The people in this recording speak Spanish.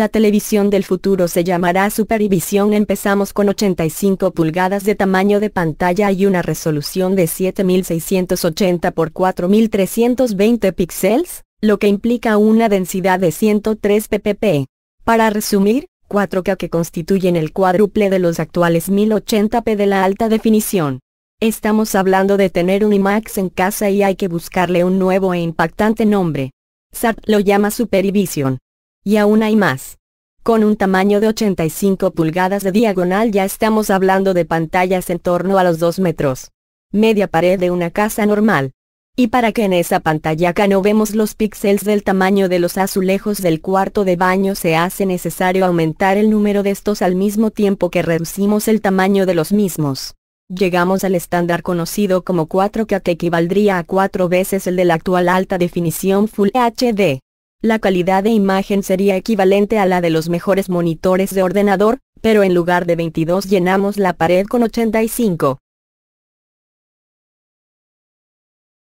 La televisión del futuro se llamará supervisión Empezamos con 85 pulgadas de tamaño de pantalla y una resolución de 7680 x 4320 píxeles, lo que implica una densidad de 103 ppp. Para resumir, 4K que constituyen el cuádruple de los actuales 1080p de la alta definición. Estamos hablando de tener un IMAX en casa y hay que buscarle un nuevo e impactante nombre. SAT lo llama Superivision. Y aún hay más. Con un tamaño de 85 pulgadas de diagonal ya estamos hablando de pantallas en torno a los 2 metros. Media pared de una casa normal. Y para que en esa pantalla acá no vemos los píxeles del tamaño de los azulejos del cuarto de baño se hace necesario aumentar el número de estos al mismo tiempo que reducimos el tamaño de los mismos. Llegamos al estándar conocido como 4K que equivaldría a 4 veces el de la actual alta definición Full HD. La calidad de imagen sería equivalente a la de los mejores monitores de ordenador, pero en lugar de 22 llenamos la pared con 85.